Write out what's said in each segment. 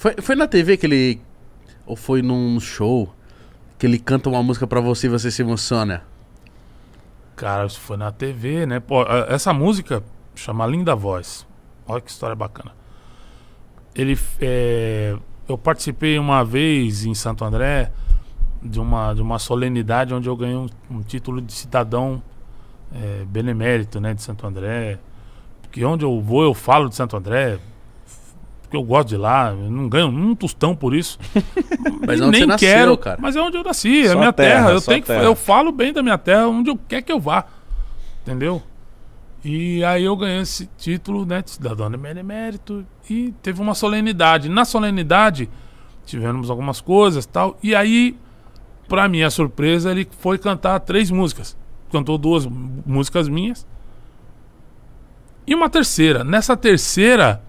Foi, foi na TV que ele. Ou foi num show que ele canta uma música pra você e você se emociona? Cara, isso foi na TV, né? Pô, essa música chama Linda Voz. Olha que história bacana. Ele. É, eu participei uma vez em Santo André de uma, de uma solenidade onde eu ganhei um, um título de cidadão é, benemérito né, de Santo André. Porque onde eu vou eu falo de Santo André, porque eu gosto de lá, eu não ganho um tostão por isso. mas nem nasceu, quero, cara. Mas é onde eu nasci, só é minha terra. terra. Eu, tenho terra. Que, eu falo bem da minha terra, onde eu quer que eu vá. Entendeu? E aí eu ganhei esse título, né, de cidadão E teve uma solenidade. Na solenidade, tivemos algumas coisas tal. E aí, pra minha surpresa, ele foi cantar três músicas. Cantou duas músicas minhas. E uma terceira. Nessa terceira,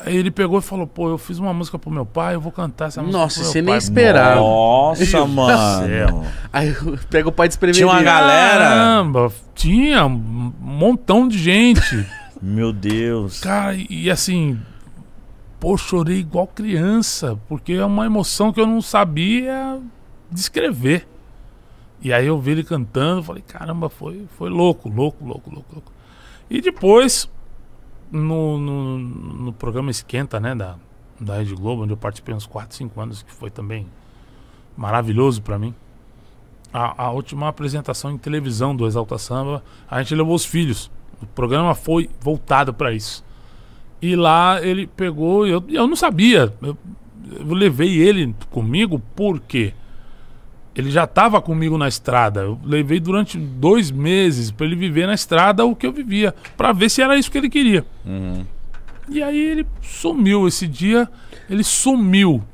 Aí ele pegou e falou, pô, eu fiz uma música pro meu pai, eu vou cantar essa música. Nossa, pro você nem esperava. Nossa, mano. Aí pega o pai desprevenido. Tinha uma galera. Caramba, tinha um montão de gente. meu Deus. Cara, e assim, pô, chorei igual criança, porque é uma emoção que eu não sabia descrever. E aí eu vi ele cantando, falei, caramba, foi, foi louco, louco, louco, louco, louco. E depois no, no, no, programa Esquenta, né, da, da Rede Globo, onde eu participei uns 4, 5 anos, que foi também maravilhoso para mim. A, a, última apresentação em televisão do Exalta Samba, a gente levou os filhos. O programa foi voltado para isso. E lá ele pegou, eu, eu não sabia. Eu, eu levei ele comigo porque quê? ele já estava comigo na estrada. Eu levei durante dois meses para ele viver na estrada o que eu vivia, para ver se era isso que ele queria. Uhum. E aí ele sumiu. Esse dia ele sumiu.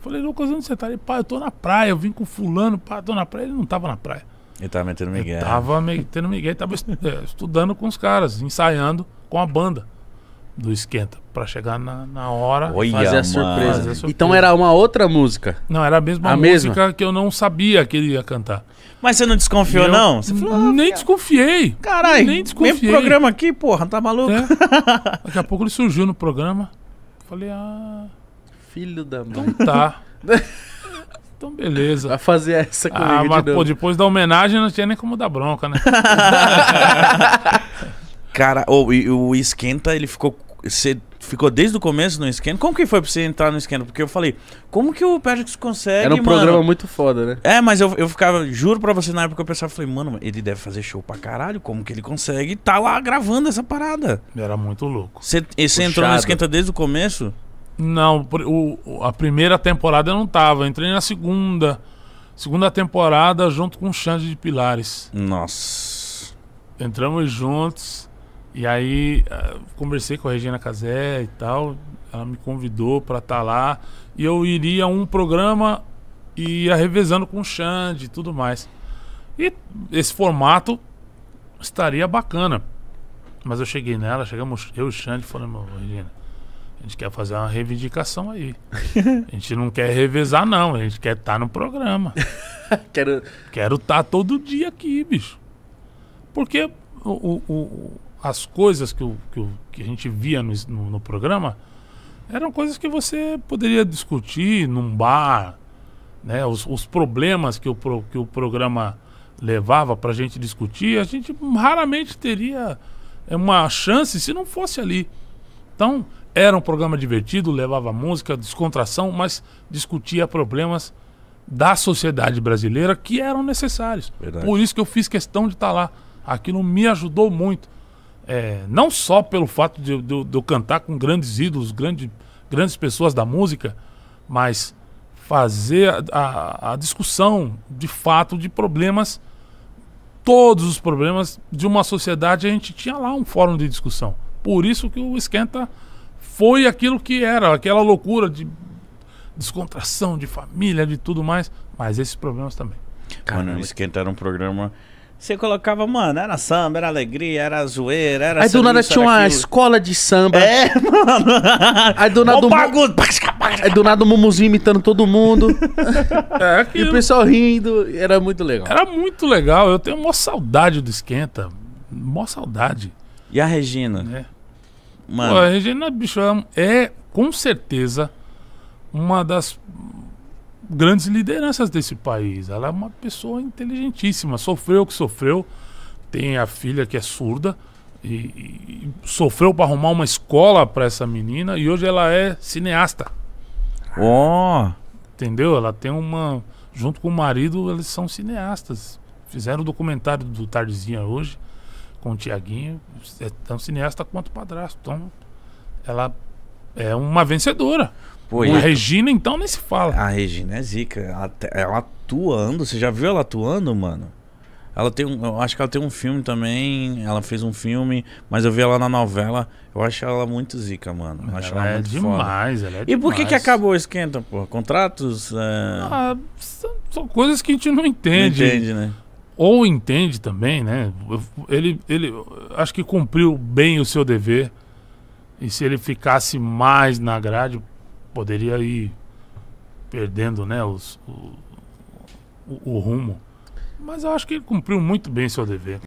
Falei: falei, Lucas, onde você tá? Ele, pá, eu tô na praia, eu vim com fulano, pá, tô na praia. Ele não tava na praia. Ele tava metendo migué. Ele tava metendo Miguel, tava é, estudando com os caras, ensaiando com a banda do esquenta para chegar na, na hora Olha, fazer, a surpresa. fazer a surpresa. Então era uma outra música. Não, era a mesma a música mesma? que eu não sabia que ele ia cantar. Mas você não desconfiou, eu, não? Você falou, ah, nem cara. desconfiei. Caralho, nem desconfiei. Mesmo programa aqui, porra, tá maluco? É. Daqui a pouco ele surgiu no programa. Falei, ah. Filho da mãe. Então tá. então beleza. Vai fazer essa ah, comigo ah, mas, de pô, depois da homenagem não tinha nem como dar bronca, né? Cara, oh, e o Esquenta, ele ficou. Você ficou desde o começo no Esquenta? Como que foi pra você entrar no Esquenta? Porque eu falei, como que o Patrick consegue. Era um mano? programa muito foda, né? É, mas eu, eu ficava, juro pra você, na época eu pensava, falei, mano, ele deve fazer show pra caralho. Como que ele consegue tá lá gravando essa parada? Era muito louco. Você entrou no Esquenta desde o começo? Não, o, a primeira temporada eu não tava. Eu entrei na segunda. Segunda temporada junto com o Xande de Pilares. Nossa. Entramos juntos. E aí ah, conversei com a Regina Casé e tal, ela me convidou para estar tá lá e eu iria a um programa e ia revezando com o Xande e tudo mais. E esse formato estaria bacana. Mas eu cheguei nela, chegamos eu e o Xande falamos, Regina, a gente quer fazer uma reivindicação aí. A gente não quer revezar não, a gente quer estar tá no programa. quero quero estar tá todo dia aqui, bicho. Porque o, o as coisas que, o, que, o, que a gente via no, no, no, programa eram coisas que você poderia discutir num bar, né? Os, os problemas que o, que o programa levava para a gente discutir, a gente raramente teria é, uma chance se não fosse ali. Então, era um programa divertido, levava música, descontração, mas discutia problemas da sociedade brasileira que eram necessários. Verdade. Por isso que eu fiz questão de estar tá lá. Aquilo me ajudou muito. É, não só pelo fato de, de, de eu cantar com grandes ídolos, grande, grandes pessoas da música, mas fazer a, a, a, discussão de fato de problemas, todos os problemas de uma sociedade, a gente tinha lá um fórum de discussão. Por isso que o Esquenta foi aquilo que era, aquela loucura de descontração, de família, de tudo mais, mas esses problemas também. Caramba. Mano, o Esquenta era um programa você colocava, mano, era samba, era alegria, era zoeira, era. Aí do nada tinha uma aquilo. escola de samba. É, mano. Aí do nada. Aí do nada o Mumuzinho imitando todo mundo. é, aqui... E o pessoal rindo. Era muito legal. Era muito legal. Eu tenho uma saudade do Esquenta. Mó saudade. E a Regina? É. Mano. Pô, a Regina, bicho, é, é com certeza uma das grandes lideranças desse país. Ela é uma pessoa inteligentíssima, sofreu o que sofreu, tem a filha que é surda e, e sofreu para arrumar uma escola para essa menina e hoje ela é cineasta. Oh. Entendeu? Ela tem uma junto com o marido, eles são cineastas. Fizeram o documentário do Tardezinha hoje com o Tiaguinho, é tão cineasta quanto o padrasto. Então, ela é uma vencedora. Pô, a é. Regina, então, nem se fala. A Regina é zica. Ela, ela atuando, você já viu ela atuando, mano? Ela tem um, eu acho que ela tem um filme também. Ela fez um filme, mas eu vi ela na novela. Eu acho ela muito zica, mano. Eu acho ela, ela é muito demais, foda. ela é E por que que acabou o esquenta, pô? Contratos? É... Ah, são, são, coisas que a gente não entende. Não entende, né? Ou entende também, né? Ele, ele acho que cumpriu bem o seu dever. E se ele ficasse mais na grade, poderia ir perdendo né, os, o, o, o rumo. Mas eu acho que ele cumpriu muito bem seu dever.